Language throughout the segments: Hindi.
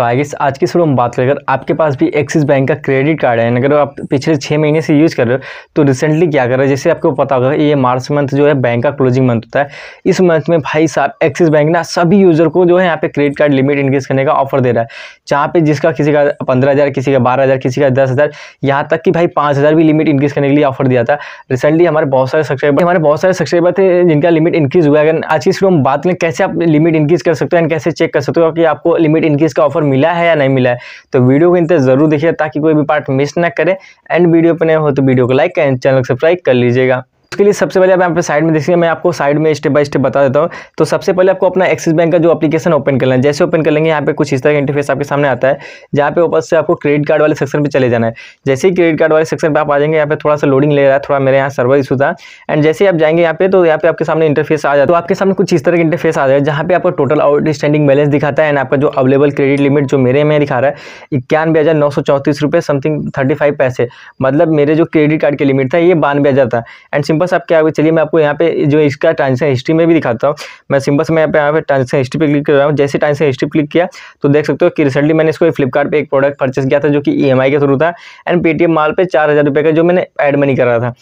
तो आगे आज की शुरू हम बात करें अगर आपके पास भी एक्सिस बैंक का क्रेडिट कार्ड है अगर आप पिछले छः महीने से यूज़ कर रहे हो तो रिसेंटली क्या कर रहे हैं जैसे आपको पता होगा ये मार्च मंथ जो है बैंक का क्लोजिंग मंथ होता है इस मंथ में भाई साहब एक्सिस बैंक ना सभी यूज़र को जो है यहाँ पे क्रेडिट कार्ड लिमिट इंक्रीज़ करने का ऑफर दे रहा है जहाँ पे जिसका किसी का पंद्रह किसी का बारह किसी का दस हज़ार यहाँ तक कि भाई पाँच भी लिमिट इंक्रीज़ करने के लिए ऑफर दिया था रिसेंटली हमारे बहुत सारे सब्सक्राइबर हमारे बहुत सारे सब्सक्राइबर थे जिनका लिमिट इंक्रीज़ हुआ है अगर आज की शुरू हम बात करें कैसे आप लिमिट इंक्रीज़ कर सकते हो एंड कैसे चेक कर सकते हो कि आपको लिमिट इंक्रीज़ का ऑफर मिला है या नहीं मिला है तो वीडियो को इंतजार जरूर देखिए ताकि कोई भी पार्ट मिस ना करें एंड वीडियो पर नए हो तो वीडियो को लाइक एंड चैनल को सब्सक्राइब कर लीजिएगा उसके लिए सबसे पहले आप यहाँ पे साइड में देखिए मैं आपको साइड में स्टेप बाय स्टेप बता देता हूँ तो सबसे पहले आपको अपना एक्सिस बैंक का जो एप्लीकेशन ओपन करना है जैसे ओपन कर लेंगे यहाँ पे कुछ इस तरह का इंटरफेस आपके सामने आता है जहाँ पे ऊपर से आपको क्रेडिट कार्ड वाले सेक्शन पर चले जाना है जैसे ही क्रेडिट कार्ड वाले सेक्शन पर आप आ जाएंगे यहाँ पे थोड़ा सा लोडिंग ले रहा है थोड़ा मेरे यहाँ सर्वर इशू था एंड जैसे आप जाएंगे यहाँ पे तो यहाँ पे आपके सामने इंटरफेस आ जाए तो आपके सामने कुछ इस तरह का इंटरफेस आ जाए जहाँ पे आपको टोटल आउटस्टैंडिंग बैलेंस दिखाता है एंड आपका जो अवेलेबल क्रेडिट लिमिट जो मेरे में दिखा रहा है इक्यानवे हज़ार नौ सौ चौंतीस रुपये समथिंग थर्टी फाइव पैसे मतलब मेरे जो क्रेडिट कार्ड की लिमिट था ये बानवे हज़ार था एंड सिम्बस आपके आगे चलिए मैं आपको यहाँ पे जो इसका ट्रांजेक्शन हिस्ट्री में भी दिखाता हूँ मैं सिम्बस में यहाँ पे यहाँ पे ट्रांजेक्शन हिस्ट्री पे क्लिक कर रहा हूँ जैसे ट्रांजेक्शन हिस्ट्री क्लिक किया तो देख सकते हो कि रिसेंटली मैंने इसको फ्लिपकार्ट एक प्रोडक्ट परचेस किया था जो कि ई e के थ्रू था एंड पेटीएम माल पर चार हज़ार रुपये का जो मैंने एड मनी कर रहा था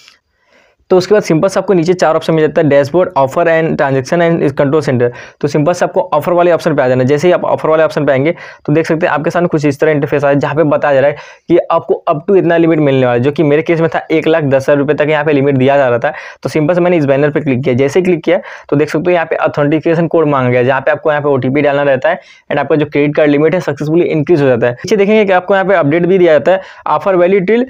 तो उसके बाद सिंपल से आपको नीचे चार ऑप्शन मिल जाता है dashboard offer and transaction and control centre तो सिंपल से आपको ऑफर वाले ऑप्शन पे आ जाना जैसे ही आप ऑफर वाले ऑप्शन पे आएंगे तो देख सकते हैं आपके सामने कुछ इस तरह इंटरफेस आया जहाँ पे बताया जा रहा है कि आपको अप टू इतना लिमिट मिलने वाला जो कि मेरे केस में था एक लाख दस हज़ार रुपये तक यहाँ पे लिमिट दिया जा रहा था तो सिंपल से मैंने इस बैनर पर क्लिक किया जैसे क्लिक किया तो देख सकते हो यहाँ पे ऑथेंटिकेशन कोड मांगा गया जहाँ पे आपको यहाँ पे ओ डालना रहता है एंड आपका जो क्रेडिट कार्ड लिमिट है सक्सेसफुली इंक्रीज हो जाता है पीछे देखेंगे कि आपको यहाँ पे अपडेट भी दिया जाता है ऑफर वैली टिल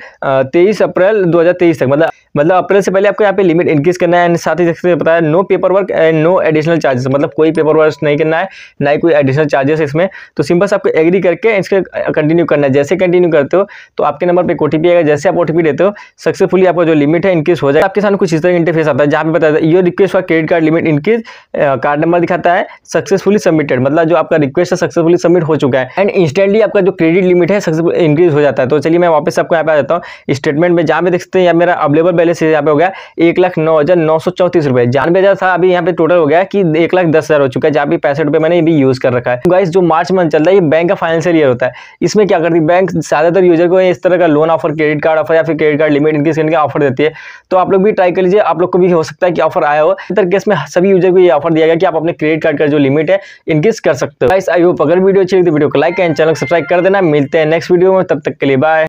तेईस अप्रैल दो तक मतलब मतलब अप्रैल से पहले लिए आपको यहाँ पे लिमिट इंक्रीज करना है एंड साथ ही सबसे बताया no paper work and no additional charges मतलब कोई पेपर वर्क नहीं करना है ना ही कोई एडिशनल चार्जेस इसमें तो सिंपल से आपको एग्री करके इसके कंटिन्यू करना है जैसे कंटिन्यू करते हो तो आपके नंबर पर एक आएगा जैसे आप ओटीपी देते हो सक्सेसफुली आपका जो लिमिट है इंक्रीज हो जाए आपके साथ कुछ इस तरह इंटरफेस आता है जहाँ पे बताया your request for credit card limit increase card number दिखाता है सक्सेसफुली सबमिटेड मतलब जो आपका रिक्वेस्ट है सक्सेसफुली सबमिट हो चुका है एंड इंस्टेंटली आपका जो क्रेडिट लिमिट है सक्सेसफुल इंक्रीज हो जाता है तो चलिए मैं वापस आपको यहाँ पे आ जाता हूँ स्टेटमेंट में जहाँ पे देखते हैं या मेरा अवेलेबल बैलेंस यहाँ पे हो गया एक लाख नौ हज़ार नौ सौ चौंतीस रुपये जानवे हज़ार था अभी यहाँ पे टोटल हो गया कि एक लाख दस हज़ार हो चुका है जहाँ भी पैंसठ रुपये मैंने भी यूज़ कर रखा है गाइस तो जो मार्च मंथ चल रहा है ये बैंक का फाइनेंशियल ईयर होता है इसमें क्या करती है बैंक ज़्यादातर यूजर को इस तरह का loan offer credit card offer या फिर क्रेडिट कार्ड लिमिट इनकी इनके ऑफर देती है तो आप लोग भी ट्राई कर लीजिए आप लोग को भी हो सकता है कि ऑफर आया हो इधर केस में सभी यूजर को ये ऑफर दिया गया कि आप अपने क्रेडिट कार्ड का जो लिमिट है इनक्रीज कर सकते हो गाइस आई होप अगर वीडियो अच्छी लगी तो वीडियो को लाइक एंड चैनल सब्सक्राइब कर देना मिलते हैं नेक्स्ट वीडियो में तब तक के लिए बाय